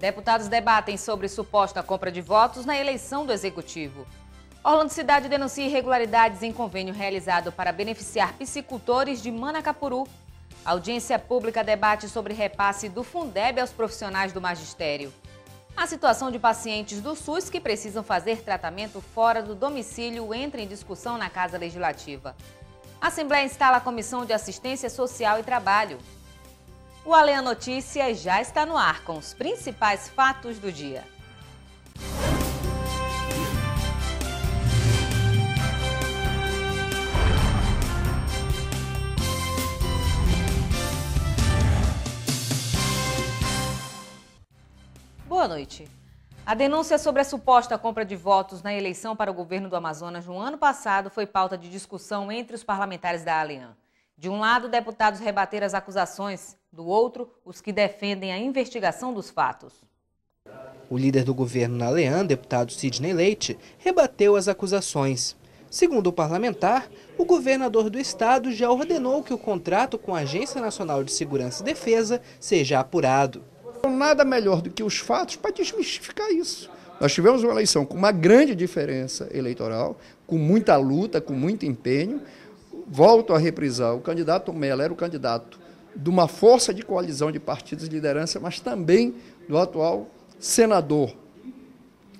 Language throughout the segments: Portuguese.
Deputados debatem sobre suposta compra de votos na eleição do Executivo. Orlando Cidade denuncia irregularidades em convênio realizado para beneficiar piscicultores de Manacapuru. A audiência pública debate sobre repasse do Fundeb aos profissionais do magistério. A situação de pacientes do SUS que precisam fazer tratamento fora do domicílio entra em discussão na Casa Legislativa. A Assembleia instala a Comissão de Assistência Social e Trabalho. O Além Notícias já está no ar com os principais fatos do dia. Boa noite. A denúncia sobre a suposta compra de votos na eleição para o governo do Amazonas no ano passado foi pauta de discussão entre os parlamentares da Aliança. De um lado, deputados rebateram as acusações, do outro, os que defendem a investigação dos fatos. O líder do governo na Leão, deputado Sidney Leite, rebateu as acusações. Segundo o parlamentar, o governador do estado já ordenou que o contrato com a Agência Nacional de Segurança e Defesa seja apurado. Então, nada melhor do que os fatos para desmistificar isso. Nós tivemos uma eleição com uma grande diferença eleitoral, com muita luta, com muito empenho, volto a reprisar, o candidato Mello era o candidato de uma força de coalizão de partidos de liderança, mas também do atual senador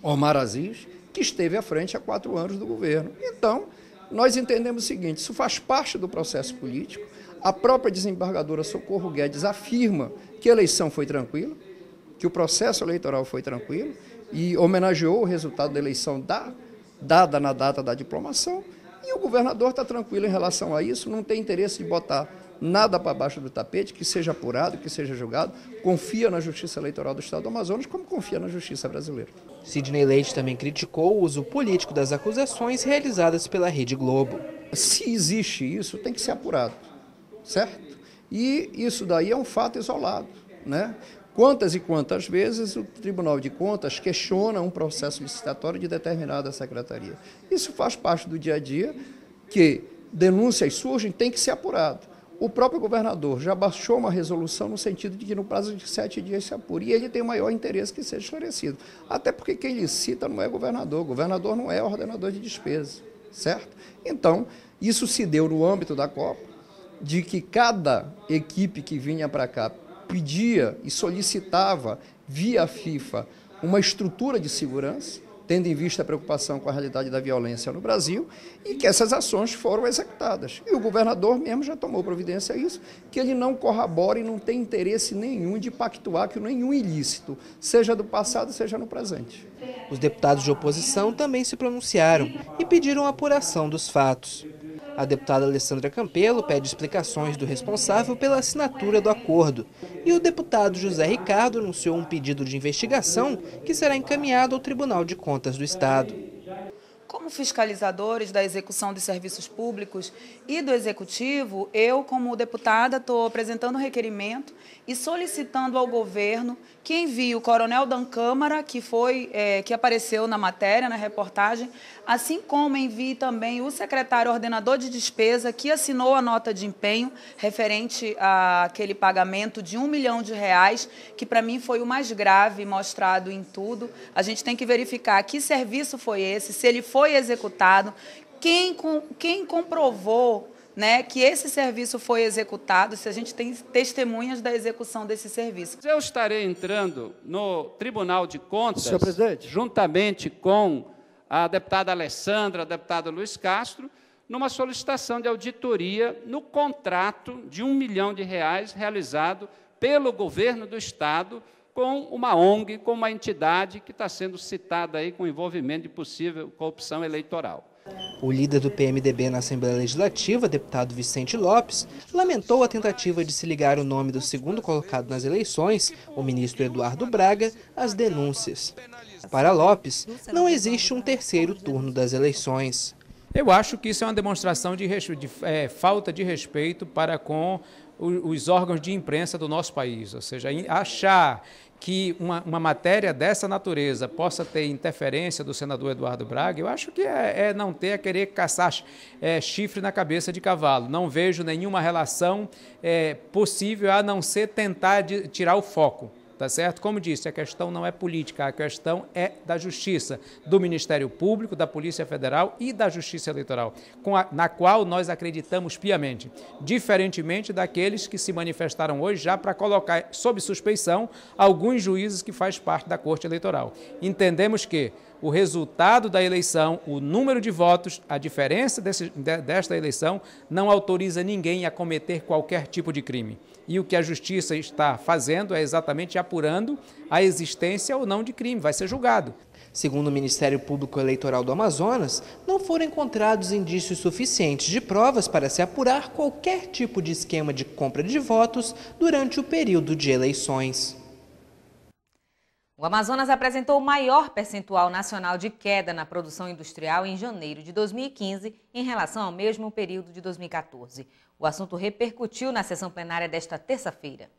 Omar Aziz, que esteve à frente há quatro anos do governo. Então, nós entendemos o seguinte: isso faz parte do processo político. A própria desembargadora Socorro Guedes afirma que a eleição foi tranquila, que o processo eleitoral foi tranquilo e homenageou o resultado da eleição da, dada na data da diplomação. E o governador está tranquilo em relação a isso, não tem interesse de botar nada para baixo do tapete, que seja apurado, que seja julgado. Confia na Justiça Eleitoral do Estado do Amazonas, como confia na Justiça Brasileira. Sidney Leite também criticou o uso político das acusações realizadas pela Rede Globo. Se existe isso, tem que ser apurado, certo? E isso daí é um fato isolado. Né? Quantas e quantas vezes o Tribunal de Contas questiona um processo licitatório de determinada secretaria? Isso faz parte do dia a dia que denúncias surgem, tem que ser apurado. O próprio governador já baixou uma resolução no sentido de que no prazo de sete dias se apure, e ele tem o maior interesse que seja esclarecido. Até porque quem licita não é governador, governador não é ordenador de despesa, certo? Então, isso se deu no âmbito da Copa, de que cada equipe que vinha para cá pedia e solicitava via FIFA uma estrutura de segurança, tendo em vista a preocupação com a realidade da violência no Brasil, e que essas ações foram executadas. E o governador mesmo já tomou providência a isso, que ele não corrobora e não tem interesse nenhum de pactuar com nenhum ilícito, seja do passado, seja no presente. Os deputados de oposição também se pronunciaram e pediram apuração dos fatos. A deputada Alessandra Campelo pede explicações do responsável pela assinatura do acordo. E o deputado José Ricardo anunciou um pedido de investigação que será encaminhado ao Tribunal de Contas do Estado. Como fiscalizadores da execução de serviços públicos e do executivo, eu, como deputada, estou apresentando um requerimento e solicitando ao governo que envie o coronel Dan Câmara, que foi é, que apareceu na matéria, na reportagem, assim como envie também o secretário ordenador de despesa, que assinou a nota de empenho referente àquele pagamento de um milhão de reais, que para mim foi o mais grave mostrado em tudo. A gente tem que verificar que serviço foi esse, se ele foi foi executado, quem, com, quem comprovou né, que esse serviço foi executado, se a gente tem testemunhas da execução desse serviço. Eu estarei entrando no Tribunal de Contas, Senhor presidente. juntamente com a deputada Alessandra, a deputada Luiz Castro, numa solicitação de auditoria no contrato de um milhão de reais realizado pelo governo do Estado com uma ONG, com uma entidade que está sendo citada aí com envolvimento de possível corrupção eleitoral. O líder do PMDB na Assembleia Legislativa, deputado Vicente Lopes, lamentou a tentativa de se ligar o nome do segundo colocado nas eleições, o ministro Eduardo Braga, às denúncias. Para Lopes, não existe um terceiro turno das eleições. Eu acho que isso é uma demonstração de, de é, falta de respeito para com os órgãos de imprensa do nosso país. Ou seja, achar que uma, uma, matéria dessa natureza possa ter interferência do senador Eduardo Braga, eu acho que é, é não ter, é querer caçar é, chifre na cabeça de cavalo. Não vejo nenhuma relação é, possível a não ser tentar de, tirar o foco tá certo? Como disse, a questão não é política, a questão é da Justiça, do Ministério Público, da Polícia Federal e da Justiça Eleitoral, a, na qual nós acreditamos piamente, diferentemente daqueles que se manifestaram hoje já para colocar sob suspeição alguns juízes que faz parte da Corte Eleitoral. Entendemos que o resultado da eleição, o número de votos, a diferença desse, desta eleição não autoriza ninguém a cometer qualquer tipo de crime. E o que a justiça está fazendo é exatamente apurando a existência ou não de crime, vai ser julgado. Segundo o Ministério Público Eleitoral do Amazonas, não foram encontrados indícios suficientes de provas para se apurar qualquer tipo de esquema de compra de votos durante o período de eleições. O Amazonas apresentou o maior percentual nacional de queda na produção industrial em janeiro de 2015 em relação ao mesmo período de 2014. O assunto repercutiu na sessão plenária desta terça-feira.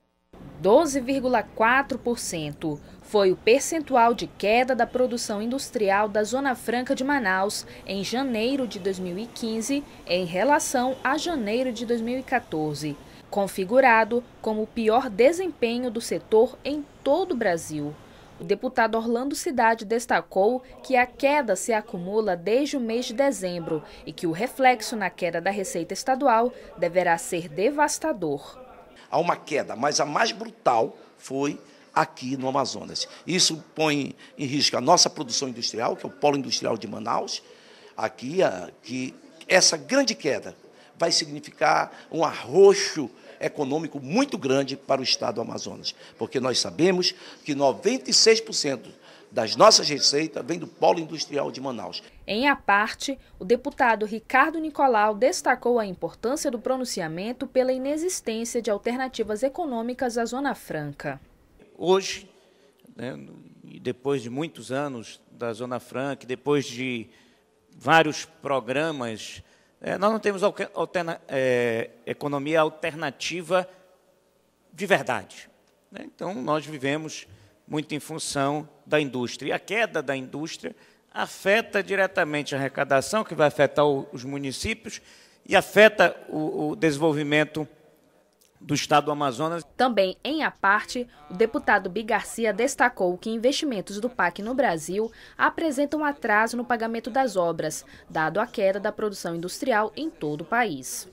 12,4% foi o percentual de queda da produção industrial da Zona Franca de Manaus em janeiro de 2015 em relação a janeiro de 2014, configurado como o pior desempenho do setor em todo o Brasil. O deputado Orlando Cidade destacou que a queda se acumula desde o mês de dezembro e que o reflexo na queda da receita estadual deverá ser devastador. Há uma queda, mas a mais brutal foi aqui no Amazonas. Isso põe em risco a nossa produção industrial, que é o polo industrial de Manaus, aqui, ah, que essa grande queda vai significar um arroxo econômico muito grande para o estado do Amazonas, porque nós sabemos que 96% das nossas receitas vem do polo industrial de Manaus. Em a parte, o deputado Ricardo Nicolau destacou a importância do pronunciamento pela inexistência de alternativas econômicas à Zona Franca. Hoje, né, depois de muitos anos da Zona Franca, depois de vários programas é, nós não temos alterna, é, economia alternativa de verdade. Né? Então, nós vivemos muito em função da indústria. E a queda da indústria afeta diretamente a arrecadação, que vai afetar o, os municípios, e afeta o, o desenvolvimento econômico do estado do Amazonas. Também em a parte, o deputado Bi Garcia destacou que investimentos do PAC no Brasil apresentam atraso no pagamento das obras, dado a queda da produção industrial em todo o país.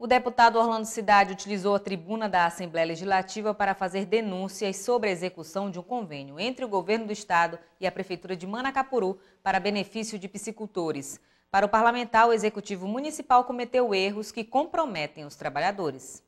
O deputado Orlando Cidade utilizou a tribuna da Assembleia Legislativa para fazer denúncias sobre a execução de um convênio entre o governo do estado e a prefeitura de Manacapuru para benefício de piscicultores. Para o parlamentar, o executivo municipal cometeu erros que comprometem os trabalhadores.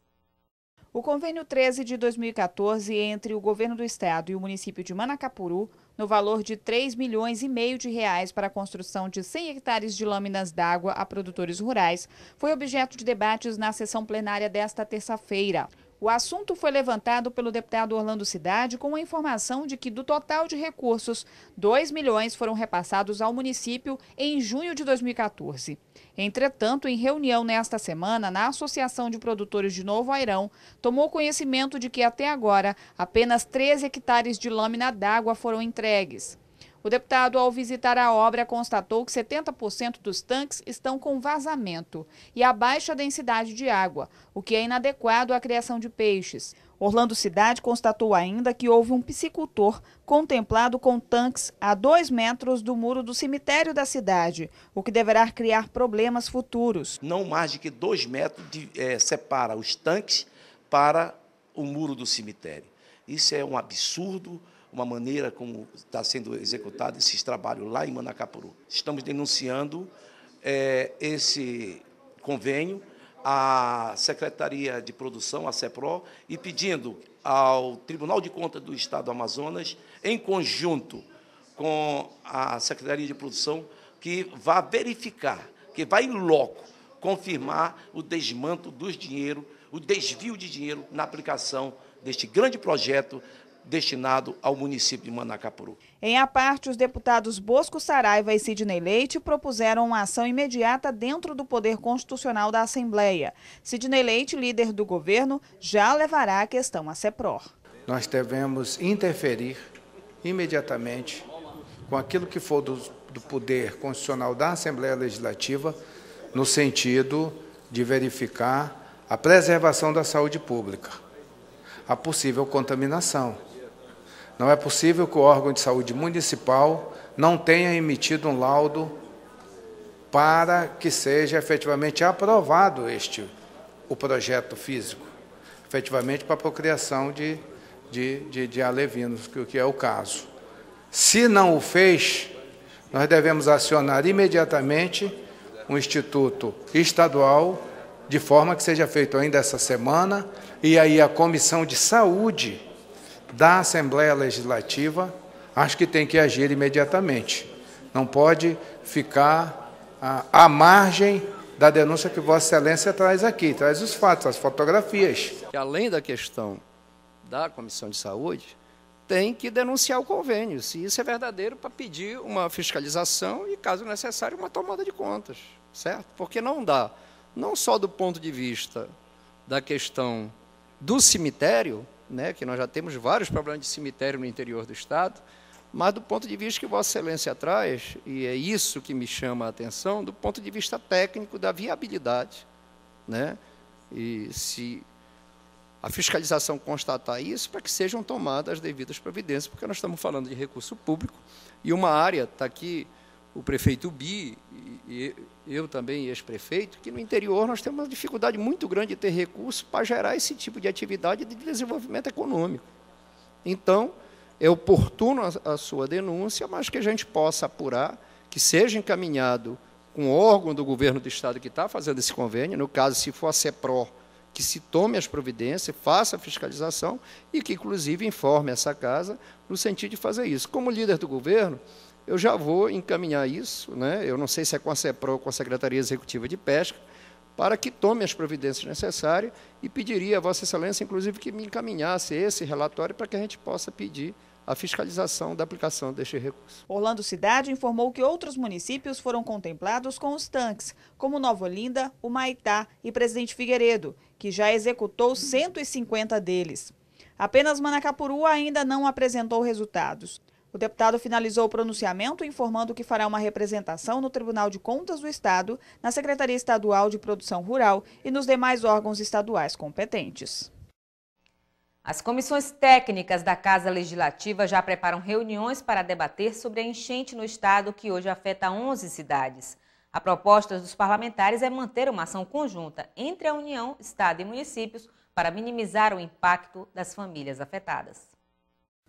O convênio 13 de 2014 entre o governo do estado e o município de Manacapuru, no valor de 3 milhões e meio de reais para a construção de 100 hectares de lâminas d'água a produtores rurais, foi objeto de debates na sessão plenária desta terça-feira. O assunto foi levantado pelo deputado Orlando Cidade com a informação de que, do total de recursos, 2 milhões foram repassados ao município em junho de 2014. Entretanto, em reunião nesta semana, na Associação de Produtores de Novo Airão, tomou conhecimento de que, até agora, apenas 13 hectares de lâmina d'água foram entregues. O deputado, ao visitar a obra, constatou que 70% dos tanques estão com vazamento e a baixa densidade de água, o que é inadequado à criação de peixes. Orlando Cidade constatou ainda que houve um piscicultor contemplado com tanques a dois metros do muro do cemitério da cidade, o que deverá criar problemas futuros. Não mais de que dois metros de, é, separa os tanques para o muro do cemitério. Isso é um absurdo uma maneira como está sendo executado esse trabalho lá em Manacapuru. Estamos denunciando é, esse convênio à Secretaria de Produção, a CEPRO, e pedindo ao Tribunal de Contas do Estado do Amazonas, em conjunto com a Secretaria de Produção, que vá verificar, que vá em loco confirmar o desmanto dos dinheiro, o desvio de dinheiro na aplicação deste grande projeto destinado ao município de Manacapuru. Em a parte, os deputados Bosco Saraiva e Sidney Leite propuseram uma ação imediata dentro do poder constitucional da Assembleia. Sidney Leite, líder do governo, já levará a questão à CEPROR. Nós devemos interferir imediatamente com aquilo que for do, do poder constitucional da Assembleia Legislativa no sentido de verificar a preservação da saúde pública, a possível contaminação não é possível que o órgão de saúde municipal não tenha emitido um laudo para que seja efetivamente aprovado este o projeto físico, efetivamente para a procriação de, de, de, de alevinos, que, que é o caso. Se não o fez, nós devemos acionar imediatamente um instituto estadual, de forma que seja feito ainda essa semana, e aí a comissão de saúde da Assembleia Legislativa, acho que tem que agir imediatamente. Não pode ficar ah, à, margem da denúncia que Vossa Excelência traz aqui, traz os fatos, as fotografias. E além da questão da Comissão de Saúde, tem que denunciar o convênio, se isso é verdadeiro, para pedir uma fiscalização e, caso necessário, uma tomada de contas, certo? Porque não dá, não só do ponto de vista da questão do cemitério, né, que nós já temos vários problemas de cemitério no interior do Estado, mas do ponto de vista que Vossa Excelência traz, e é isso que me chama a atenção, do ponto de vista técnico da viabilidade. Né? E se a fiscalização constatar isso, para que sejam tomadas as devidas providências, porque nós estamos falando de recurso público, e uma área, está aqui o prefeito Bi, e eu também, ex-prefeito, que no interior nós temos uma dificuldade muito grande de ter recursos para gerar esse tipo de atividade de desenvolvimento econômico. Então, é oportuno a, a sua denúncia, mas que a gente possa apurar, que seja encaminhado com o órgão do governo do Estado que está fazendo esse convênio, no caso, se for a CEPRO, que se tome as providências, faça a fiscalização e que, inclusive, informe essa casa no sentido de fazer isso. Como líder do governo, eu já vou encaminhar isso, né? eu não sei se é com a CEPRO ou com a Secretaria Executiva de Pesca, para que tome as providências necessárias e pediria a Vossa Excelência, inclusive, que me encaminhasse esse relatório para que a gente possa pedir a fiscalização da aplicação deste recurso. Orlando Cidade informou que outros municípios foram contemplados com os tanques, como Nova Olinda, Humaitá e Presidente Figueiredo, que já executou 150 deles. Apenas Manacapuru ainda não apresentou resultados. O deputado finalizou o pronunciamento informando que fará uma representação no Tribunal de Contas do Estado, na Secretaria Estadual de Produção Rural e nos demais órgãos estaduais competentes. As comissões técnicas da Casa Legislativa já preparam reuniões para debater sobre a enchente no estado que hoje afeta 11 cidades. A proposta dos parlamentares é manter uma ação conjunta entre a União, Estado e municípios para minimizar o impacto das famílias afetadas.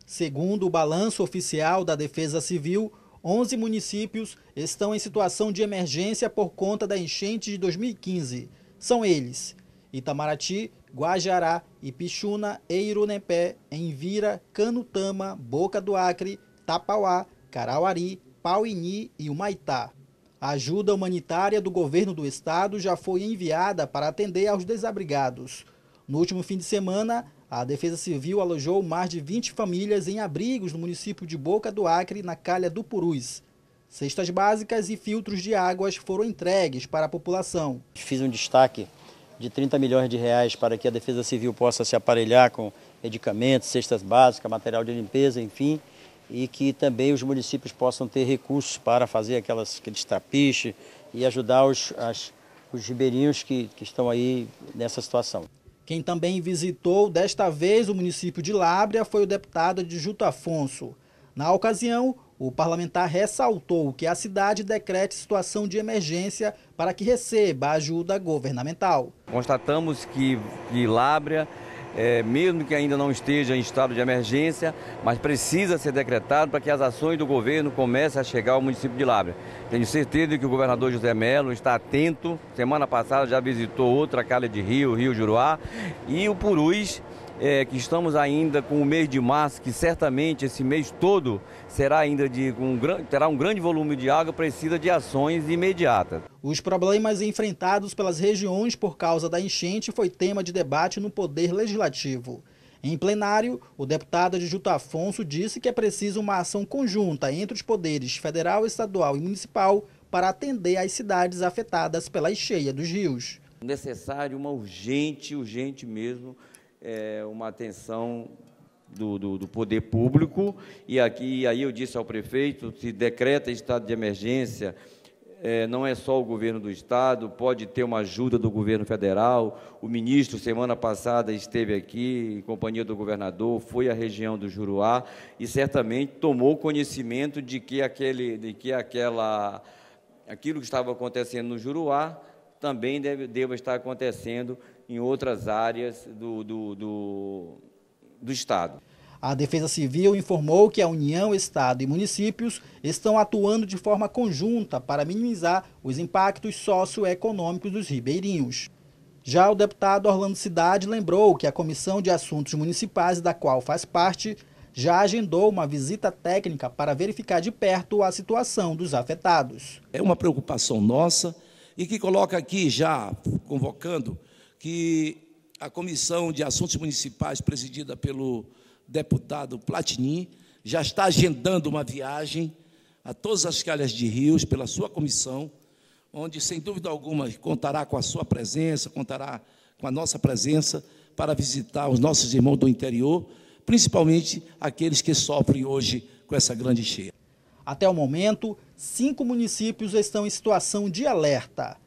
Segundo o balanço oficial da Defesa Civil, 11 municípios estão em situação de emergência por conta da enchente de 2015. São eles: Itamaraty, Guajará, Ipixuna, Eirunepé, Envira, Canutama, Boca do Acre, Tapauá, Carauari, Pauini e Humaitá. A ajuda humanitária do governo do estado já foi enviada para atender aos desabrigados. No último fim de semana, a Defesa Civil alojou mais de 20 famílias em abrigos no município de Boca do Acre, na calha do Purus. Cestas básicas e filtros de águas foram entregues para a população. Fiz um destaque de 30 milhões de reais para que a Defesa Civil possa se aparelhar com medicamentos, cestas básicas, material de limpeza, enfim, e que também os municípios possam ter recursos para fazer aquelas, aqueles trapiches e ajudar os, as, os ribeirinhos que, que estão aí nessa situação. Quem também visitou, desta vez, o município de Lábrea foi o deputado de Juto Afonso. Na ocasião, o parlamentar ressaltou que a cidade decrete situação de emergência para que receba ajuda governamental. Constatamos que, que Lábrea é, mesmo que ainda não esteja em estado de emergência, mas precisa ser decretado para que as ações do governo comecem a chegar ao município de Lábrea. Tenho certeza que o governador José Melo está atento. Semana passada já visitou outra calha de Rio, Rio Juruá, e o Purus é, que estamos ainda com o mês de março, que certamente esse mês todo será ainda de um, terá um grande volume de água, precisa de ações imediatas. Os problemas enfrentados pelas regiões por causa da enchente foi tema de debate no Poder Legislativo. Em plenário, o deputado Adjuto Afonso disse que é preciso uma ação conjunta entre os poderes federal, estadual e municipal para atender as cidades afetadas pela cheia dos rios. Necessário uma urgente, urgente mesmo, é, uma atenção do, do, do, poder público. E aqui, aí eu disse ao prefeito: se decreta estado de emergência, é, não é só o governo do estado, pode ter uma ajuda do governo federal. O ministro, semana passada, esteve aqui, em companhia do governador, foi à região do Juruá e certamente tomou conhecimento de que, aquele, de que aquela, aquilo que estava acontecendo no Juruá também deve, deva estar acontecendo em outras áreas do, do, do, do Estado. A Defesa Civil informou que a União, Estado e municípios estão atuando de forma conjunta para minimizar os impactos socioeconômicos dos ribeirinhos. Já o deputado Orlando Cidade lembrou que a Comissão de Assuntos Municipais, da qual faz parte, já agendou uma visita técnica para verificar de perto a situação dos afetados. É uma preocupação nossa e que coloca aqui já convocando que a Comissão de Assuntos Municipais, presidida pelo deputado Platini, já está agendando uma viagem a todas as calhas de rios pela sua comissão, onde, sem dúvida alguma, contará com a sua presença, contará com a nossa presença para visitar os nossos irmãos do interior, principalmente aqueles que sofrem hoje com essa grande cheia. Até o momento, cinco municípios estão em situação de alerta.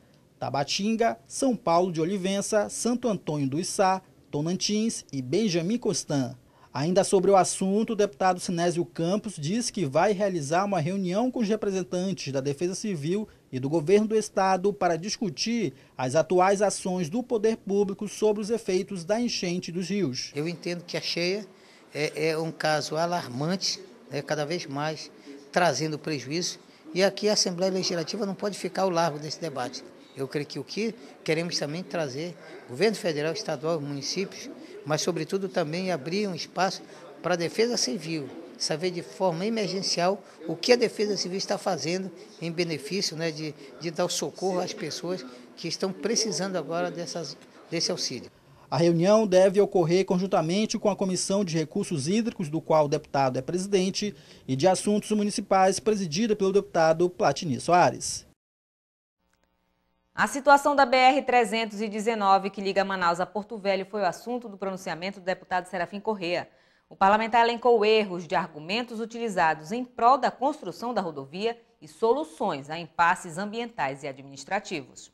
Tabatinga, São Paulo de Olivença, Santo Antônio do Içá, Tonantins e Benjamin Constant. Ainda sobre o assunto, o deputado Sinésio Campos diz que vai realizar uma reunião com os representantes da Defesa Civil e do Governo do Estado para discutir as atuais ações do poder público sobre os efeitos da enchente dos rios. Eu entendo que a cheia é, é um caso alarmante, né, cada vez mais trazendo prejuízo, e aqui a Assembleia Legislativa não pode ficar ao largo desse debate. Eu creio que o que queremos também trazer, governo federal, estadual, municípios, mas sobretudo também abrir um espaço para a defesa civil, saber de forma emergencial o que a defesa civil está fazendo em benefício né, de, de dar socorro às pessoas que estão precisando agora dessas, desse auxílio. A reunião deve ocorrer conjuntamente com a Comissão de Recursos Hídricos, do qual o deputado é presidente, e de Assuntos Municipais, presidida pelo deputado Platini Soares. A situação da BR-319, que liga Manaus a Porto Velho, foi o assunto do pronunciamento do deputado Serafim Correa. O parlamentar elencou erros de argumentos utilizados em prol da construção da rodovia e soluções a impasses ambientais e administrativos.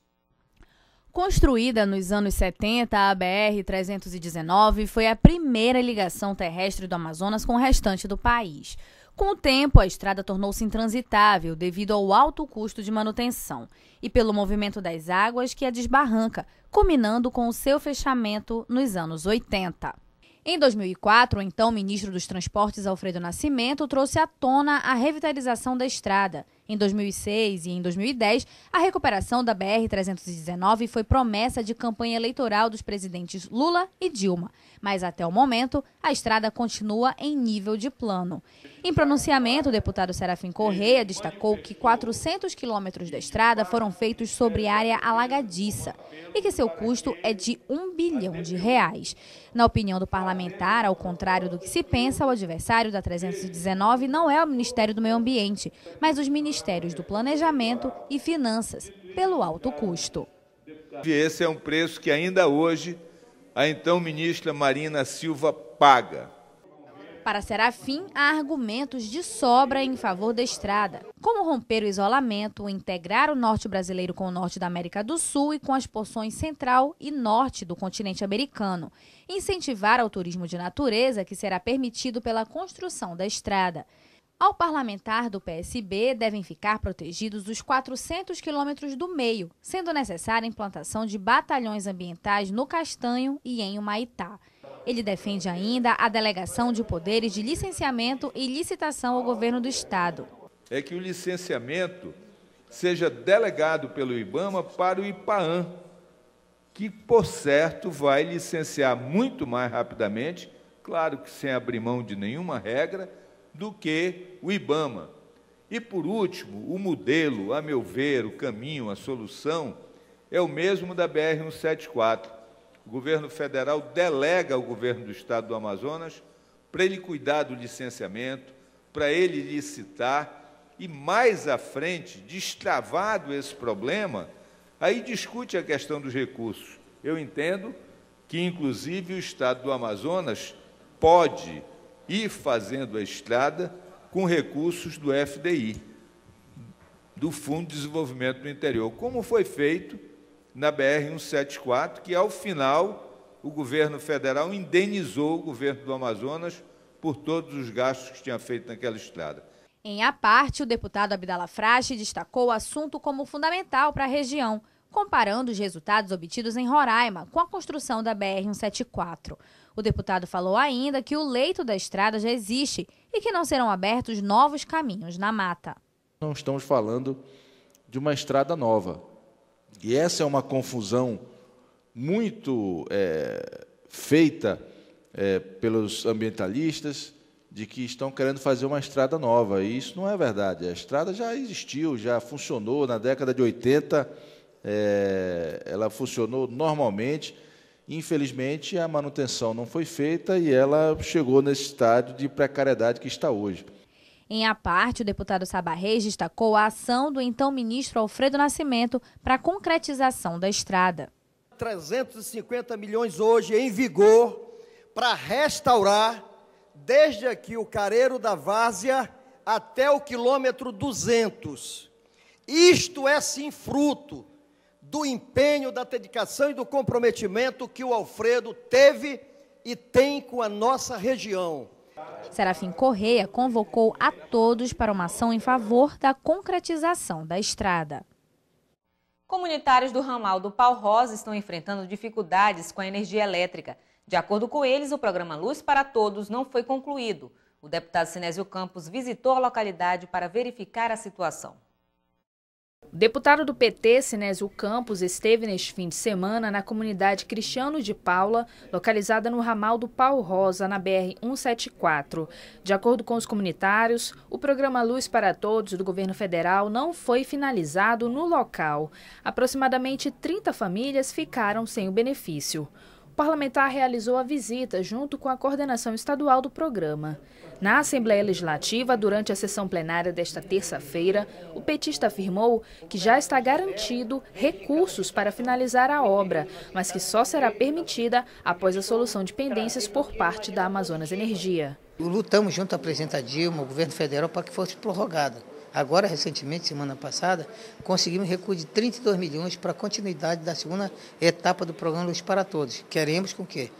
Construída nos anos 70, a BR-319 foi a primeira ligação terrestre do Amazonas com o restante do país. Com o tempo, a estrada tornou-se intransitável devido ao alto custo de manutenção e pelo movimento das águas que a desbarranca, culminando com o seu fechamento nos anos 80. Em 2004, o então ministro dos Transportes Alfredo Nascimento trouxe à tona a revitalização da estrada. Em 2006 e em 2010, a recuperação da BR-319 foi promessa de campanha eleitoral dos presidentes Lula e Dilma. Mas até o momento, a estrada continua em nível de plano. Em pronunciamento, o deputado Serafim Correia destacou que 400 quilômetros da estrada foram feitos sobre área alagadiça e que seu custo é de um bilhão de reais. Na opinião do parlamentar, ao contrário do que se pensa, o adversário da 319 não é o Ministério do Meio Ambiente, mas os Ministérios do Planejamento e Finanças, pelo alto custo. Esse é um preço que ainda hoje a então ministra Marina Silva paga para Serafim, há argumentos de sobra em favor da estrada, como romper o isolamento, integrar o norte brasileiro com o norte da América do Sul e com as porções central e norte do continente americano, incentivar ao turismo de natureza que será permitido pela construção da estrada. Ao parlamentar do PSB, devem ficar protegidos os 400 quilômetros do meio, sendo necessária a implantação de batalhões ambientais no Castanho e em Humaitá. Ele defende ainda a delegação de poderes de licenciamento e licitação ao governo do Estado. É que o licenciamento seja delegado pelo IBAMA para o IPAAN, que, por certo, vai licenciar muito mais rapidamente, claro que sem abrir mão de nenhuma regra, do que o IBAMA. E, por último, o modelo, a meu ver, o caminho, a solução, é o mesmo da BR-174 o governo federal delega ao governo do estado do Amazonas para ele cuidar do licenciamento, para ele licitar e mais à frente, destravado esse problema, aí discute a questão dos recursos. Eu entendo que inclusive o estado do Amazonas pode ir fazendo a estrada com recursos do FDI, do Fundo de Desenvolvimento do Interior, como foi feito na BR 174, que ao final o governo federal indenizou o governo do Amazonas por todos os gastos que tinha feito naquela estrada. Em a parte, o deputado Abdala Frache destacou o assunto como fundamental para a região, comparando os resultados obtidos em Roraima com a construção da BR-174. O deputado falou ainda que o leito da estrada já existe e que não serão abertos novos caminhos na mata. Não estamos falando de uma estrada nova. E essa é uma confusão muito é, feita é, pelos ambientalistas de que estão querendo fazer uma estrada nova. E isso não é verdade. A estrada já existiu, já funcionou na década de 80, é, ela funcionou normalmente. Infelizmente, a manutenção não foi feita e ela chegou nesse estádio de precariedade que está hoje. Em a parte, o deputado Sabá Reis destacou a ação do então ministro Alfredo Nascimento para a concretização da estrada. 350 milhões hoje em vigor para restaurar desde aqui o Careiro da Várzea até o quilômetro 200. Isto é sim fruto do empenho, da dedicação e do comprometimento que o Alfredo teve e tem com a nossa região. Serafim Correia convocou a todos para uma ação em favor da concretização da estrada. Comunitários do ramal do Pau Rosa estão enfrentando dificuldades com a energia elétrica. De acordo com eles, o programa Luz para Todos não foi concluído. O deputado Sinésio Campos visitou a localidade para verificar a situação. O deputado do PT, Sinésio Campos, esteve neste fim de semana na comunidade Cristiano de Paula, localizada no ramal do Pau Rosa, na BR-174. De acordo com os comunitários, o programa Luz para Todos do governo federal não foi finalizado no local. Aproximadamente 30 famílias ficaram sem o benefício. O parlamentar realizou a visita junto com a coordenação estadual do programa. Na Assembleia Legislativa, durante a sessão plenária desta terça-feira, o petista afirmou que já está garantido recursos para finalizar a obra, mas que só será permitida após a solução de pendências por parte da Amazonas Energia. Lutamos junto à presidenta Dilma, ao governo federal, para que fosse prorrogada. Agora, recentemente, semana passada, conseguimos recurso de 32 milhões para a continuidade da segunda etapa do programa Luz para Todos. Queremos com que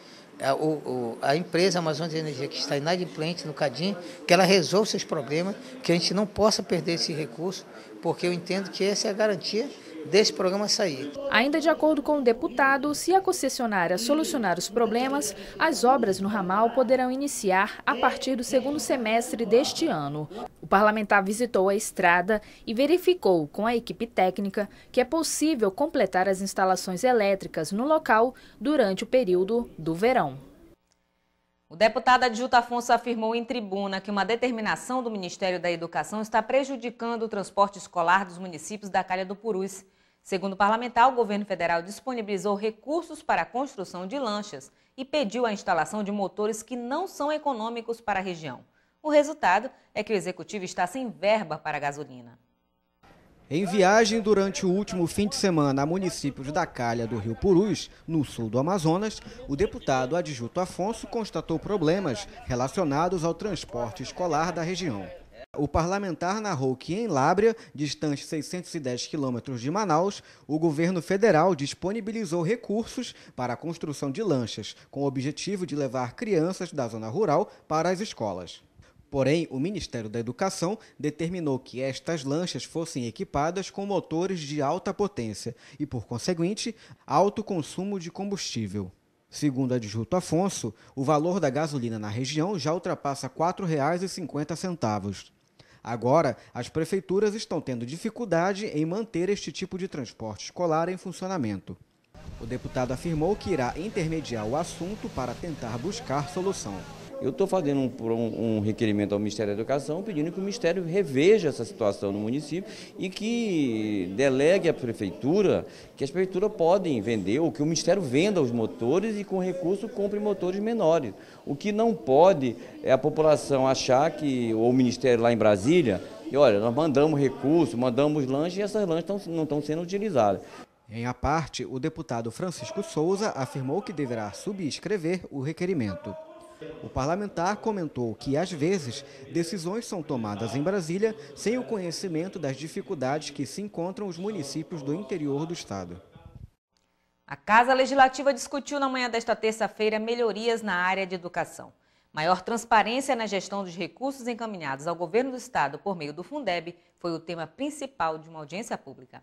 a, o, a empresa Amazonas de Energia, que está inadimplente no CADIM, que ela resolva seus problemas, que a gente não possa perder esse recurso, porque eu entendo que essa é a garantia desse programa sair. Ainda de acordo com o deputado, se a concessionária solucionar os problemas, as obras no ramal poderão iniciar a partir do segundo semestre deste ano. O parlamentar visitou a estrada e verificou com a equipe técnica que é possível completar as instalações elétricas no local durante o período do verão. O deputado adjunto Afonso afirmou em tribuna que uma determinação do Ministério da Educação está prejudicando o transporte escolar dos municípios da Calha do Purus. Segundo o parlamentar, o governo federal disponibilizou recursos para a construção de lanchas e pediu a instalação de motores que não são econômicos para a região. O resultado é que o executivo está sem verba para a gasolina. Em viagem durante o último fim de semana a municípios da Calha do Rio Purus, no sul do Amazonas, o deputado adjunto Afonso constatou problemas relacionados ao transporte escolar da região. O parlamentar narrou que em Lábrea, distante 610 quilômetros de Manaus, o governo federal disponibilizou recursos para a construção de lanchas, com o objetivo de levar crianças da zona rural para as escolas. Porém, o Ministério da Educação determinou que estas lanchas fossem equipadas com motores de alta potência e, por conseguinte, alto consumo de combustível. Segundo a Adjuto Afonso, o valor da gasolina na região já ultrapassa R$ 4,50. Agora, as prefeituras estão tendo dificuldade em manter este tipo de transporte escolar em funcionamento. O deputado afirmou que irá intermediar o assunto para tentar buscar solução. Eu estou fazendo um, um, um, requerimento ao Ministério da Educação pedindo que o Ministério reveja essa situação no município e que delegue à Prefeitura, que as prefeituras podem vender, ou que o Ministério venda os motores e com recurso compre motores menores. O que não pode é a população achar que, ou o Ministério lá em Brasília, e olha, nós mandamos recurso, mandamos lanches e essas lanches tão, não estão sendo utilizadas. Em a parte, o deputado Francisco Souza afirmou que deverá subscrever o requerimento. O parlamentar comentou que, às vezes, decisões são tomadas em Brasília sem o conhecimento das dificuldades que se encontram os municípios do interior do estado. A Casa Legislativa discutiu na manhã desta terça-feira melhorias na área de educação. Maior transparência na gestão dos recursos encaminhados ao governo do estado por meio do Fundeb foi o tema principal de uma audiência pública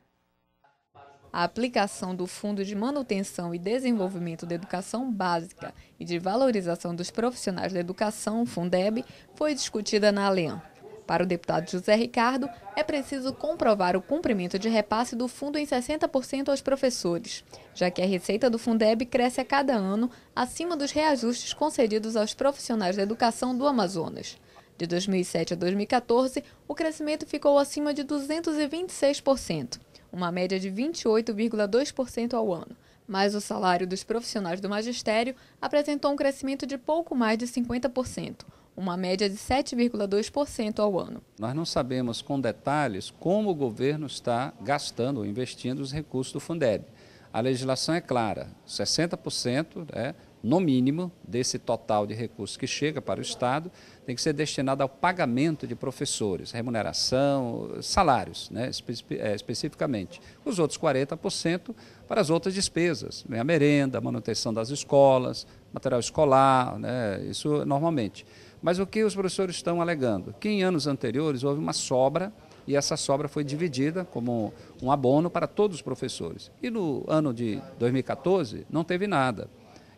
a aplicação do Fundo de Manutenção e Desenvolvimento da Educação Básica e de Valorização dos Profissionais da Educação, Fundeb, foi discutida na Alem. Para o deputado José Ricardo, é preciso comprovar o cumprimento de repasse do fundo em 60% aos professores, já que a receita do Fundeb cresce a cada ano acima dos reajustes concedidos aos profissionais da educação do Amazonas. De 2007 a 2014, o crescimento ficou acima de 226% uma média de 28,2% ao ano. Mas o salário dos profissionais do magistério apresentou um crescimento de pouco mais de 50%, uma média de 7,2% ao ano. Nós não sabemos com detalhes como o governo está gastando ou investindo os recursos do Fundeb. A legislação é clara, 60% né, no mínimo, desse total de recursos que chega para o Estado, tem que ser destinado ao pagamento de professores, remuneração, salários, né, espe é, especificamente. Os outros 40% para as outras despesas, né, a merenda, a manutenção das escolas, material escolar, né, isso normalmente. Mas o que os professores estão alegando? Que em anos anteriores houve uma sobra e essa sobra foi dividida como um abono para todos os professores. E no ano de 2014 não teve nada.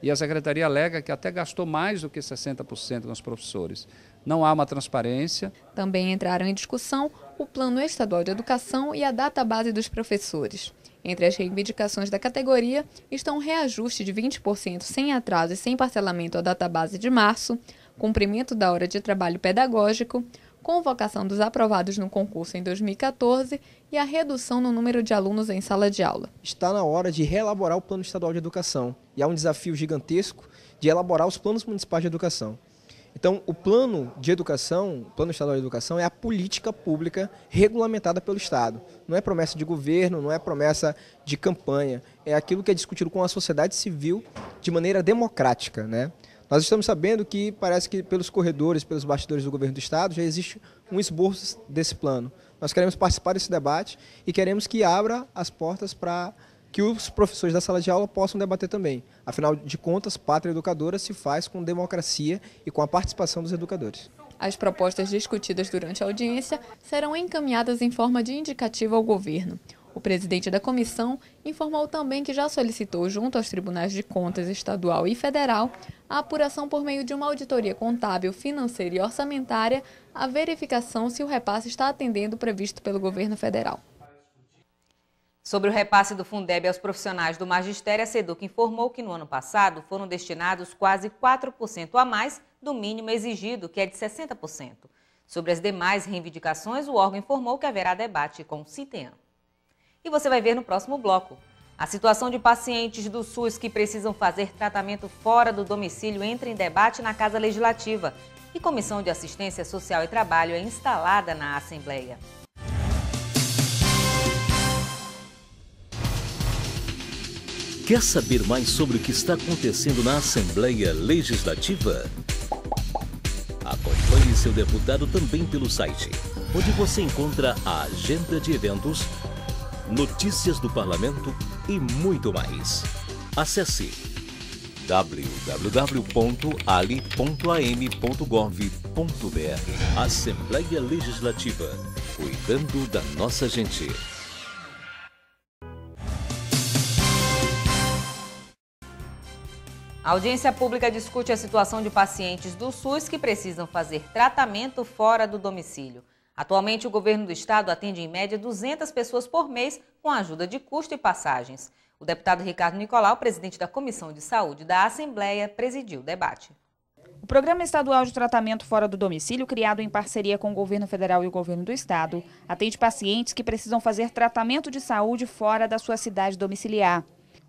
E a secretaria alega que até gastou mais do que 60% nos professores. Não há uma transparência. Também entraram em discussão o Plano Estadual de Educação e a data base dos professores. Entre as reivindicações da categoria estão reajuste de 20% sem atraso e sem parcelamento à data base de março, cumprimento da hora de trabalho pedagógico, convocação dos aprovados no concurso em 2014 e a redução no número de alunos em sala de aula. Está na hora de reelaborar o Plano Estadual de Educação e há um desafio gigantesco de elaborar os planos municipais de educação. Então, o plano de educação, o plano estadual de educação, é a política pública regulamentada pelo Estado. Não é promessa de governo, não é promessa de campanha. É aquilo que é discutido com a sociedade civil de maneira democrática. Né? Nós estamos sabendo que parece que pelos corredores, pelos bastidores do governo do Estado, já existe um esboço desse plano. Nós queremos participar desse debate e queremos que abra as portas para que os professores da sala de aula possam debater também. Afinal de contas, pátria educadora se faz com democracia e com a participação dos educadores. As propostas discutidas durante a audiência serão encaminhadas em forma de indicativo ao governo. O presidente da comissão informou também que já solicitou, junto aos tribunais de contas estadual e federal, a apuração por meio de uma auditoria contábil, financeira e orçamentária, a verificação se o repasse está atendendo o previsto pelo governo federal. Sobre o repasse do Fundeb aos profissionais do magistério, a SEDUC informou que no ano passado foram destinados quase 4% a mais do mínimo exigido, que é de 60%. Sobre as demais reivindicações, o órgão informou que haverá debate com o CITEAM que você vai ver no próximo bloco. A situação de pacientes do SUS que precisam fazer tratamento fora do domicílio entra em debate na Casa Legislativa e Comissão de Assistência Social e Trabalho é instalada na Assembleia. Quer saber mais sobre o que está acontecendo na Assembleia Legislativa? Acompanhe seu deputado também pelo site, onde você encontra a agenda de eventos notícias do parlamento e muito mais. Acesse www.ali.am.gov.br Assembleia Legislativa cuidando da nossa gente. A audiência pública discute a situação de pacientes do SUS que precisam fazer tratamento fora do domicílio. Atualmente, o governo do estado atende em média 200 pessoas por mês com a ajuda de custo e passagens. O deputado Ricardo Nicolau, presidente da Comissão de Saúde da Assembleia, presidiu o debate. O Programa Estadual de Tratamento Fora do Domicílio, criado em parceria com o Governo Federal e o Governo do Estado, atende pacientes que precisam fazer tratamento de saúde fora da sua cidade domiciliar.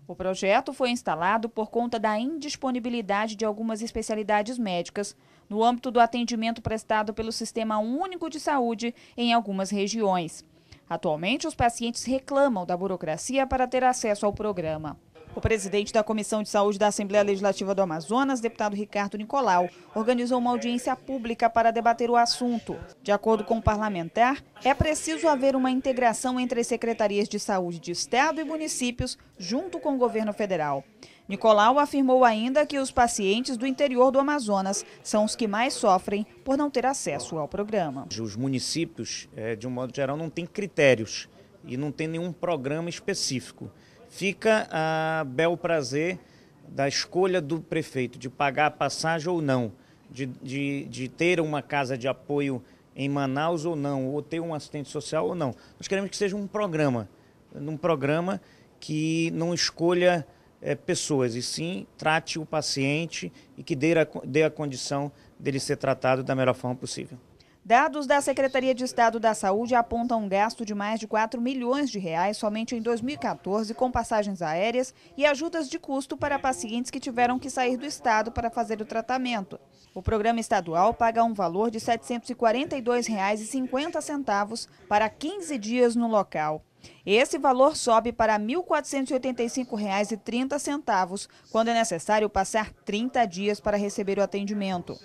O projeto foi instalado por conta da indisponibilidade de algumas especialidades médicas, no âmbito do atendimento prestado pelo Sistema Único de Saúde em algumas regiões. Atualmente, os pacientes reclamam da burocracia para ter acesso ao programa. O presidente da Comissão de Saúde da Assembleia Legislativa do Amazonas, deputado Ricardo Nicolau, organizou uma audiência pública para debater o assunto. De acordo com o parlamentar, é preciso haver uma integração entre as secretarias de saúde de Estado e municípios, junto com o governo federal. Nicolau afirmou ainda que os pacientes do interior do Amazonas são os que mais sofrem por não ter acesso ao programa. Os municípios, é, de um modo geral, não têm critérios e não tem nenhum programa específico. Fica a bel prazer da escolha do prefeito de pagar a passagem ou não, de, de, de ter uma casa de apoio em Manaus ou não, ou ter um assistente social ou não. Nós queremos que seja um programa, um programa que não escolha é, pessoas, e sim trate o paciente e que dê a, dê a condição dele ser tratado da melhor forma possível. Dados da Secretaria de Estado da Saúde apontam um gasto de mais de 4 milhões de reais somente em 2014 com passagens aéreas e ajudas de custo para pacientes que tiveram que sair do estado para fazer o tratamento. O programa estadual paga um valor de R$ 742,50 para 15 dias no local. Esse valor sobe para R$ 1.485,30, quando é necessário passar 30 dias para receber o atendimento.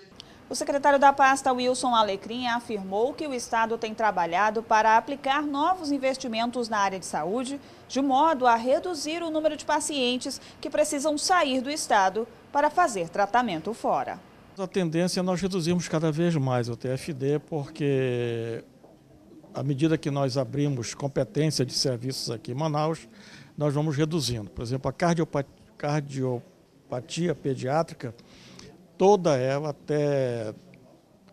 O secretário da pasta Wilson Alecrim afirmou que o Estado tem trabalhado para aplicar novos investimentos na área de saúde, de modo a reduzir o número de pacientes que precisam sair do Estado para fazer tratamento fora. A tendência é nós reduzirmos cada vez mais o TFD, porque à medida que nós abrimos competência de serviços aqui em Manaus, nós vamos reduzindo. Por exemplo, a cardiopatia, cardiopatia pediátrica, toda ela até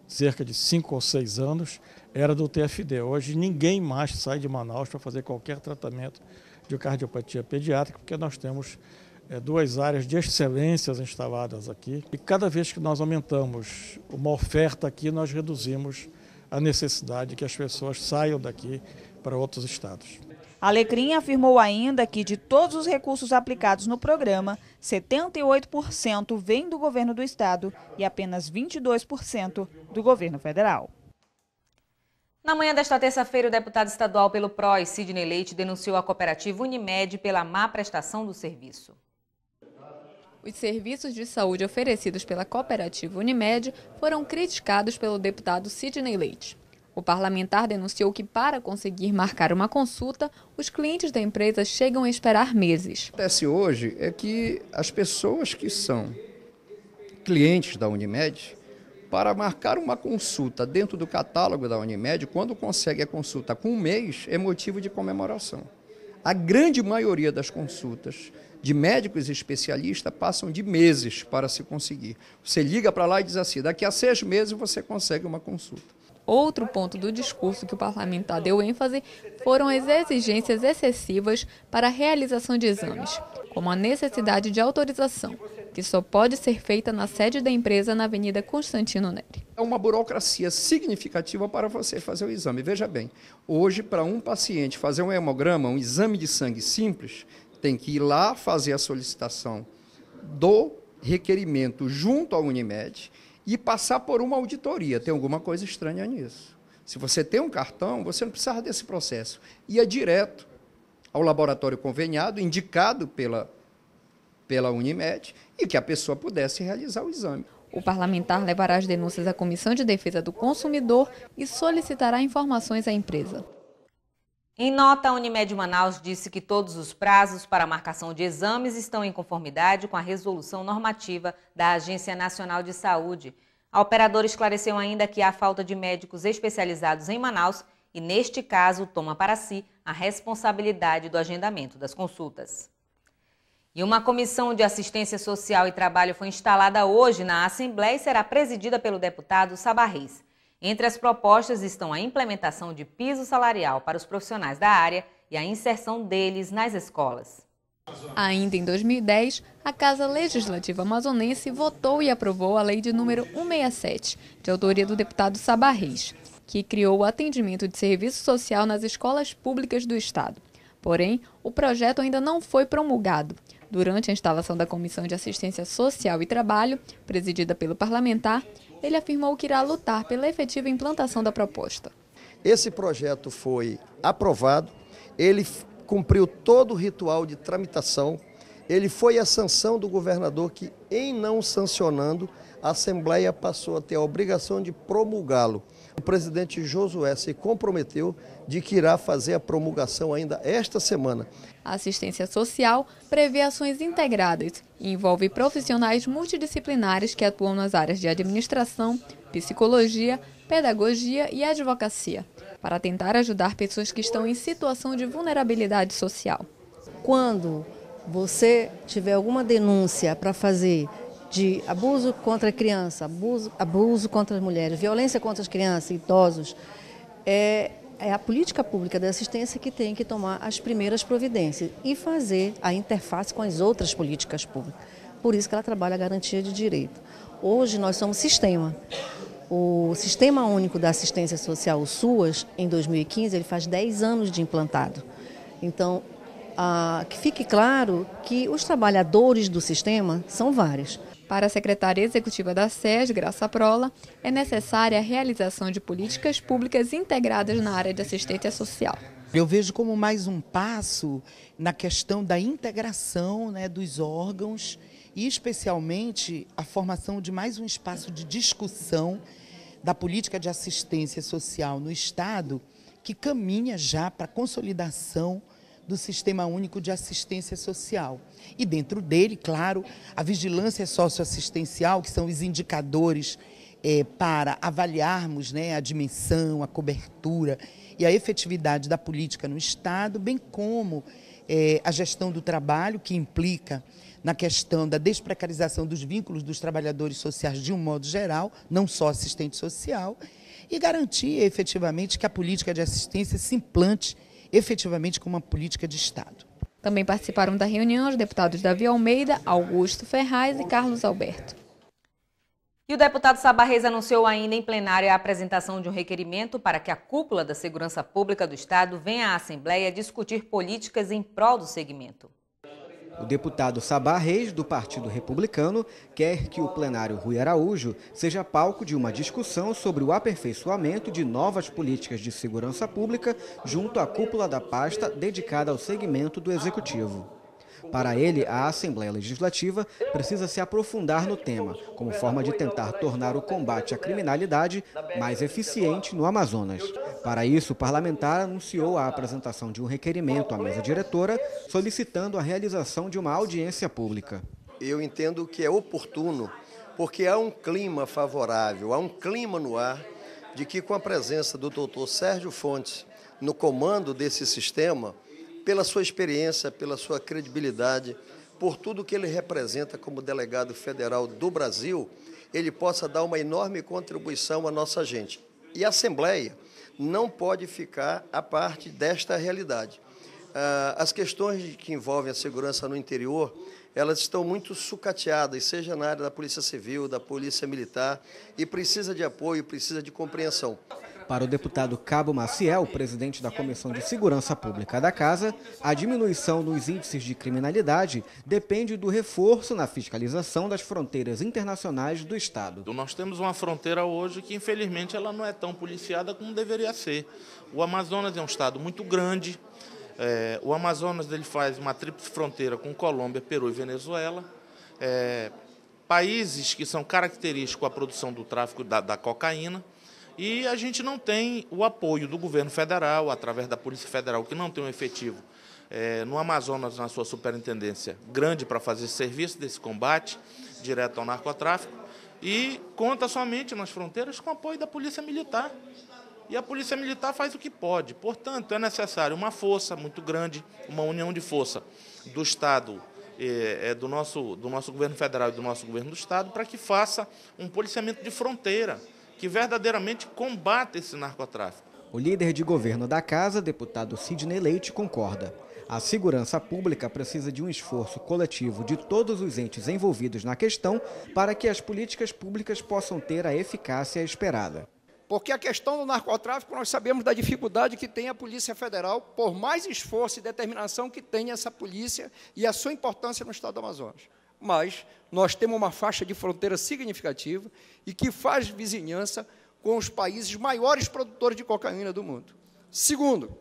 cerca de cinco ou seis anos era do TFD. Hoje ninguém mais sai de Manaus para fazer qualquer tratamento de cardiopatia pediátrica, porque nós temos é, duas áreas de excelências instaladas aqui. E cada vez que nós aumentamos uma oferta aqui, nós reduzimos a necessidade que as pessoas saiam daqui para outros estados. Alecrim afirmou ainda que de todos os recursos aplicados no programa, 78% vem do governo do estado e apenas 22% do governo federal. Na manhã desta terça-feira, o deputado estadual pelo PROS, Sidney Leite, denunciou a cooperativa Unimed pela má prestação do serviço. Os serviços de saúde oferecidos pela cooperativa Unimed foram criticados pelo deputado Sidney Leite. O parlamentar denunciou que, para conseguir marcar uma consulta, os clientes da empresa chegam a esperar meses. O que acontece hoje é que as pessoas que são clientes da Unimed, para marcar uma consulta dentro do catálogo da Unimed, quando consegue a consulta com um mês, é motivo de comemoração. A grande maioria das consultas de médicos especialistas passam de meses para se conseguir. Você liga para lá e diz assim: daqui a seis meses você consegue uma consulta. Outro ponto do discurso que o parlamentar deu ênfase foram as exigências excessivas para a realização de exames, como a necessidade de autorização, que só pode ser feita na sede da empresa na Avenida Constantino Neri. É uma burocracia significativa para você fazer o exame. Veja bem, hoje, para um paciente fazer um hemograma, um exame de sangue simples, tem que ir lá fazer a solicitação do requerimento junto à Unimed e passar por uma auditoria. Tem alguma coisa estranha nisso. Se você tem um cartão, você não precisava desse processo. Ia direto ao laboratório conveniado, indicado pela, pela Unimed, e que a pessoa pudesse realizar o exame. O parlamentar levará as denúncias à Comissão de Defesa do Consumidor e solicitará informações à empresa. Em nota, a Unimed Manaus disse que todos os prazos para marcação de exames estão em conformidade com a resolução normativa da Agência Nacional de Saúde. A operadora esclareceu ainda que há falta de médicos especializados em Manaus e, neste caso, toma para si a responsabilidade do agendamento das consultas. E uma comissão de assistência social e trabalho foi instalada hoje na Assembleia e será presidida pelo deputado Sabarreis. Entre as propostas estão a implementação de piso salarial para os profissionais da área e a inserção deles nas escolas. Ainda em 2010, a Casa Legislativa Amazonense votou e aprovou a Lei de número 167, de autoria do deputado Sabarris, que criou o atendimento de serviço social nas escolas públicas do Estado. Porém, o projeto ainda não foi promulgado. Durante a instalação da Comissão de Assistência Social e Trabalho, presidida pelo parlamentar, ele afirmou que irá lutar pela efetiva implantação da proposta. Esse projeto foi aprovado, ele cumpriu todo o ritual de tramitação, ele foi a sanção do governador que, em não sancionando, a Assembleia passou a ter a obrigação de promulgá-lo. O presidente Josué se comprometeu de que irá fazer a promulgação ainda esta semana. A assistência social prevê ações integradas envolve profissionais multidisciplinares que atuam nas áreas de administração, psicologia, pedagogia e advocacia, para tentar ajudar pessoas que estão em situação de vulnerabilidade social. Quando você tiver alguma denúncia para fazer de abuso contra a criança, abuso, abuso contra as mulheres, violência contra as crianças, e idosos, é, é a política pública da assistência que tem que tomar as primeiras providências e fazer a interface com as outras políticas públicas. Por isso que ela trabalha a garantia de direito. Hoje nós somos sistema. O Sistema Único da Assistência Social, o SUAS, em 2015, ele faz 10 anos de implantado. Então, que fique claro que os trabalhadores do sistema são vários. Para a secretária executiva da SES, Graça Prola, é necessária a realização de políticas públicas integradas na área de assistência social. Eu vejo como mais um passo na questão da integração né, dos órgãos e, especialmente, a formação de mais um espaço de discussão da política de assistência social no Estado, que caminha já para a consolidação do Sistema Único de Assistência Social. E dentro dele, claro, a vigilância socioassistencial, que são os indicadores é, para avaliarmos né, a dimensão, a cobertura e a efetividade da política no Estado, bem como é, a gestão do trabalho, que implica na questão da desprecarização dos vínculos dos trabalhadores sociais de um modo geral, não só assistente social, e garantir efetivamente que a política de assistência se implante efetivamente com uma política de Estado. Também participaram da reunião os deputados Davi Almeida, Augusto Ferraz e Carlos Alberto. E o deputado Sabarrez anunciou ainda em plenário a apresentação de um requerimento para que a cúpula da segurança pública do Estado venha à Assembleia discutir políticas em prol do segmento. O deputado Sabá Reis, do Partido Republicano, quer que o plenário Rui Araújo seja palco de uma discussão sobre o aperfeiçoamento de novas políticas de segurança pública junto à cúpula da pasta dedicada ao segmento do Executivo. Para ele, a Assembleia Legislativa precisa se aprofundar no tema, como forma de tentar tornar o combate à criminalidade mais eficiente no Amazonas. Para isso, o parlamentar anunciou a apresentação de um requerimento à mesa diretora, solicitando a realização de uma audiência pública. Eu entendo que é oportuno, porque há um clima favorável, há um clima no ar de que, com a presença do doutor Sérgio Fontes no comando desse sistema, pela sua experiência, pela sua credibilidade, por tudo que ele representa como delegado federal do Brasil, ele possa dar uma enorme contribuição à nossa gente. E a Assembleia não pode ficar à parte desta realidade. Ah, as questões que envolvem a segurança no interior, elas estão muito sucateadas, seja na área da Polícia Civil, da Polícia Militar, e precisa de apoio, precisa de compreensão. Para o deputado Cabo Maciel, presidente da Comissão de Segurança Pública da Casa, a diminuição nos índices de criminalidade depende do reforço na fiscalização das fronteiras internacionais do Estado. Então, nós temos uma fronteira hoje que, infelizmente, ela não é tão policiada como deveria ser. O Amazonas é um estado muito grande. É, o Amazonas ele faz uma tríplice fronteira com Colômbia, Peru e Venezuela. É, países que são característicos a produção do tráfico da, da cocaína. E a gente não tem o apoio do governo federal, através da Polícia Federal, que não tem um efetivo é, no Amazonas, na sua superintendência, grande para fazer serviço desse combate direto ao narcotráfico. E conta somente nas fronteiras com o apoio da Polícia Militar. E a Polícia Militar faz o que pode. Portanto, é necessário uma força muito grande, uma união de força do Estado é, do, nosso, do nosso governo federal e do nosso governo do Estado para que faça um policiamento de fronteira que verdadeiramente combata esse narcotráfico. O líder de governo da casa, deputado Sidney Leite, concorda. A segurança pública precisa de um esforço coletivo de todos os entes envolvidos na questão para que as políticas públicas possam ter a eficácia esperada. Porque a questão do narcotráfico, nós sabemos da dificuldade que tem a Polícia Federal, por mais esforço e determinação que tenha essa polícia e a sua importância no Estado do Amazonas mas nós temos uma faixa de fronteira significativa e que faz vizinhança com os países maiores produtores de cocaína do mundo. Segundo,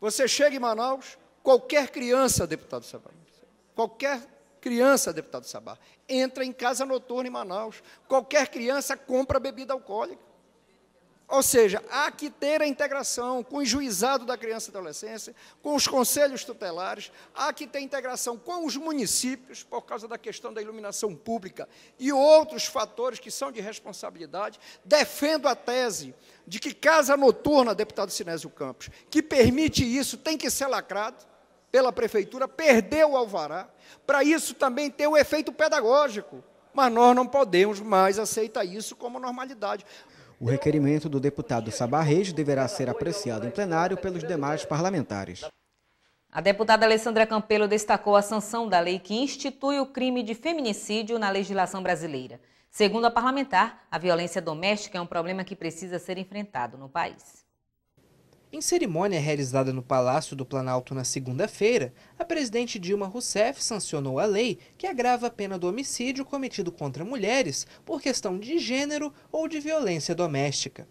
você chega em Manaus, qualquer criança, deputado Sabá, qualquer criança, deputado Sabá, entra em casa noturna em Manaus, qualquer criança compra bebida alcoólica. Ou seja, há que ter a integração com o juizado da criança e adolescência, com os conselhos tutelares, há que ter integração com os municípios, por causa da questão da iluminação pública e outros fatores que são de responsabilidade. Defendo a tese de que casa noturna, deputado Sinésio Campos, que permite isso, tem que ser lacrado pela prefeitura, perdeu o alvará. Para isso também ter o efeito pedagógico mas nós não podemos mais aceitar isso como normalidade. O requerimento do deputado Sabarrejo deverá ser apreciado em plenário pelos demais parlamentares. A deputada Alessandra Campelo destacou a sanção da lei que institui o crime de feminicídio na legislação brasileira. Segundo a parlamentar, a violência doméstica é um problema que precisa ser enfrentado no país. Em cerimônia realizada no Palácio do Planalto na segunda-feira, a presidente Dilma Rousseff sancionou a lei que agrava a pena do homicídio cometido contra mulheres por questão de gênero ou de violência doméstica.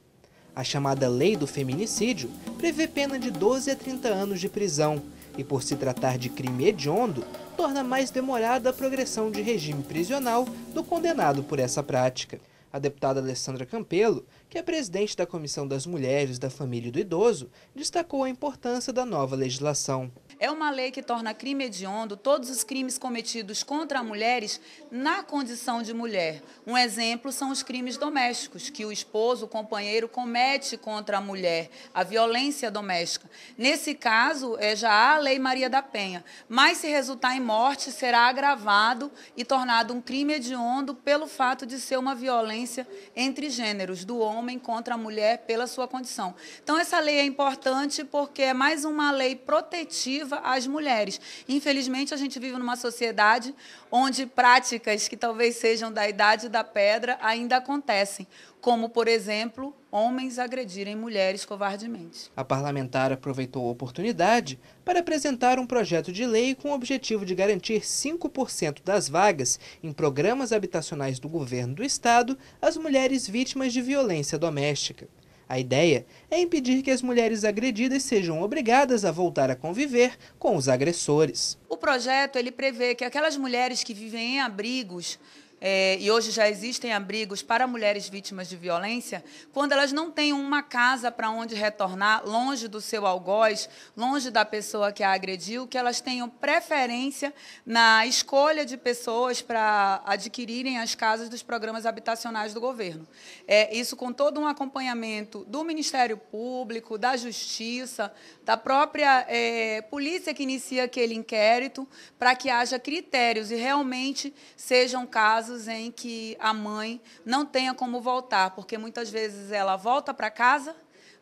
A chamada Lei do Feminicídio prevê pena de 12 a 30 anos de prisão e, por se tratar de crime hediondo, torna mais demorada a progressão de regime prisional do condenado por essa prática. A deputada Alessandra Campelo, que é presidente da Comissão das Mulheres, da Família e do Idoso, destacou a importância da nova legislação. É uma lei que torna crime hediondo todos os crimes cometidos contra mulheres na condição de mulher. Um exemplo são os crimes domésticos que o esposo, o companheiro comete contra a mulher, a violência doméstica. Nesse caso, é já há a Lei Maria da Penha, mas se resultar em morte, será agravado e tornado um crime hediondo pelo fato de ser uma violência entre gêneros, do homem contra a mulher pela sua condição. Então, essa lei é importante porque é mais uma lei protetiva relativa às mulheres. Infelizmente, a gente vive numa sociedade onde práticas que talvez sejam da idade da pedra ainda acontecem, como, por exemplo, homens agredirem mulheres covardemente. A parlamentar aproveitou a oportunidade para apresentar um projeto de lei com o objetivo de garantir 5% das vagas em programas habitacionais do governo do estado às mulheres vítimas de violência doméstica. A ideia é impedir que as mulheres agredidas sejam obrigadas a voltar a conviver com os agressores. O projeto ele prevê que aquelas mulheres que vivem em abrigos é, e hoje já existem abrigos para mulheres vítimas de violência, quando elas não têm uma casa para onde retornar, longe do seu algoz, longe da pessoa que a agrediu, que elas tenham preferência na escolha de pessoas para adquirirem as casas dos programas habitacionais do governo. É, isso com todo um acompanhamento do Ministério Público, da Justiça, da própria é, polícia que inicia aquele inquérito, para que haja critérios e realmente sejam casas casos em que a mãe não tenha como voltar, porque muitas vezes ela volta para casa,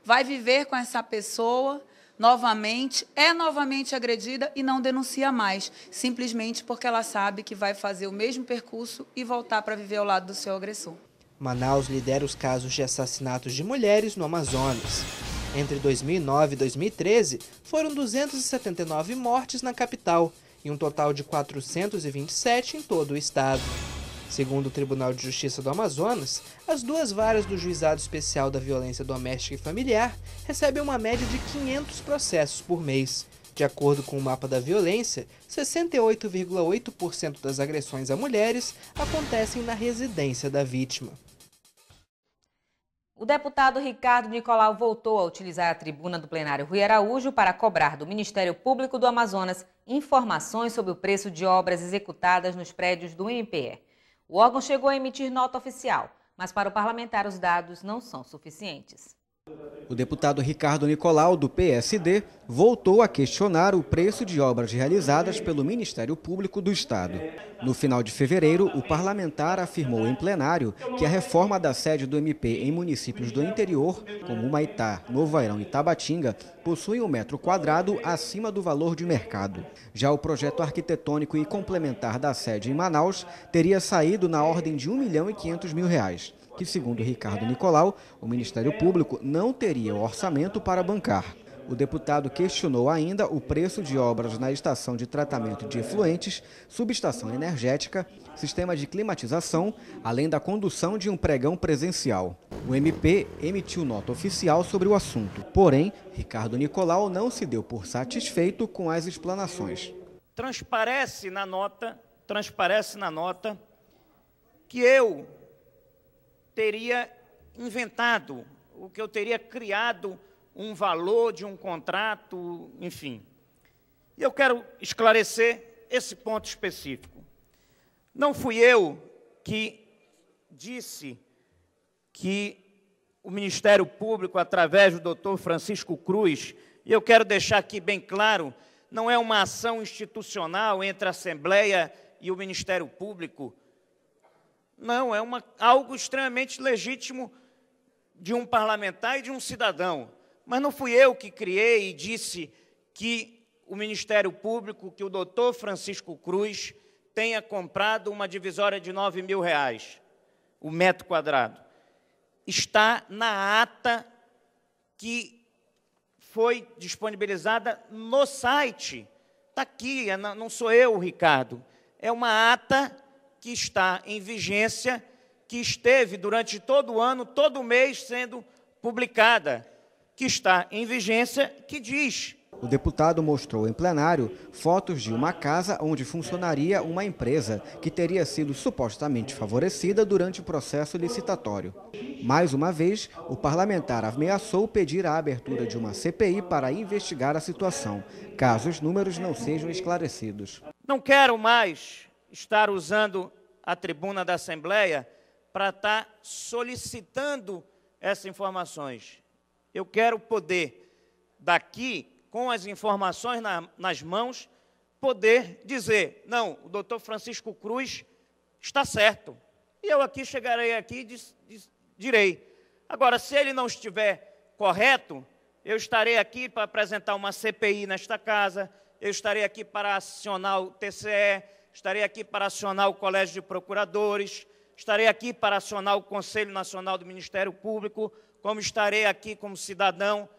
vai viver com essa pessoa novamente, é novamente agredida e não denuncia mais, simplesmente porque ela sabe que vai fazer o mesmo percurso e voltar para viver ao lado do seu agressor. Manaus lidera os casos de assassinatos de mulheres no Amazonas. Entre 2009 e 2013, foram 279 mortes na capital e um total de 427 em todo o estado. Segundo o Tribunal de Justiça do Amazonas, as duas varas do Juizado Especial da Violência Doméstica e Familiar recebem uma média de 500 processos por mês. De acordo com o mapa da violência, 68,8% das agressões a mulheres acontecem na residência da vítima. O deputado Ricardo Nicolau voltou a utilizar a tribuna do plenário Rui Araújo para cobrar do Ministério Público do Amazonas informações sobre o preço de obras executadas nos prédios do MPE. O órgão chegou a emitir nota oficial, mas para o parlamentar os dados não são suficientes. O deputado Ricardo Nicolau, do PSD, voltou a questionar o preço de obras realizadas pelo Ministério Público do Estado. No final de fevereiro, o parlamentar afirmou em plenário que a reforma da sede do MP em municípios do interior, como Humaitá, Novo Airão e Tabatinga, possui um metro quadrado acima do valor de mercado. Já o projeto arquitetônico e complementar da sede em Manaus teria saído na ordem de 1 milhão e 500 mil reais que, segundo Ricardo Nicolau, o Ministério Público não teria orçamento para bancar. O deputado questionou ainda o preço de obras na estação de tratamento de efluentes, subestação energética, sistema de climatização, além da condução de um pregão presencial. O MP emitiu nota oficial sobre o assunto. Porém, Ricardo Nicolau não se deu por satisfeito com as explanações. Transparece na nota, transparece na nota que eu teria inventado, o que eu teria criado um valor de um contrato, enfim. E eu quero esclarecer esse ponto específico. Não fui eu que disse que o Ministério Público, através do doutor Francisco Cruz, e eu quero deixar aqui bem claro, não é uma ação institucional entre a Assembleia e o Ministério Público, não, é uma, algo extremamente legítimo de um parlamentar e de um cidadão. Mas não fui eu que criei e disse que o Ministério Público, que o doutor Francisco Cruz tenha comprado uma divisória de 9 mil reais, o metro quadrado. Está na ata que foi disponibilizada no site. Está aqui, é, não sou eu, Ricardo. É uma ata que está em vigência, que esteve durante todo o ano, todo mês sendo publicada, que está em vigência, que diz. O deputado mostrou em plenário fotos de uma casa onde funcionaria uma empresa que teria sido supostamente favorecida durante o processo licitatório. Mais uma vez, o parlamentar ameaçou pedir a abertura de uma CPI para investigar a situação, caso os números não sejam esclarecidos. Não quero mais estar usando a tribuna da Assembleia para estar tá solicitando essas informações. Eu quero poder, daqui, com as informações na, nas mãos, poder dizer, não, o doutor Francisco Cruz está certo. E eu aqui chegarei aqui e diz, diz, direi. Agora, se ele não estiver correto, eu estarei aqui para apresentar uma CPI nesta casa, eu estarei aqui para acionar o TCE, estarei aqui para acionar o Colégio de Procuradores, estarei aqui para acionar o Conselho Nacional do Ministério Público, como estarei aqui como cidadão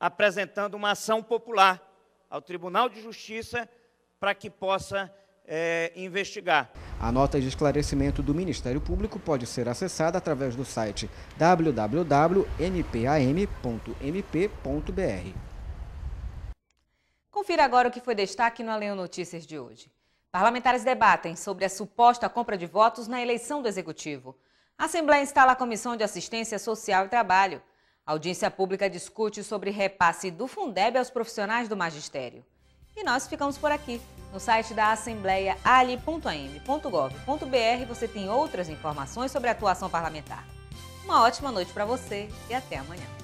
apresentando uma ação popular ao Tribunal de Justiça para que possa é, investigar. A nota de esclarecimento do Ministério Público pode ser acessada através do site www.mpam.mp.br. Confira agora o que foi destaque no Além Notícias de hoje. Parlamentares debatem sobre a suposta compra de votos na eleição do Executivo. A Assembleia instala a Comissão de Assistência Social e Trabalho. A audiência pública discute sobre repasse do Fundeb aos profissionais do magistério. E nós ficamos por aqui. No site da Assembleia, ali.am.gov.br, você tem outras informações sobre a atuação parlamentar. Uma ótima noite para você e até amanhã.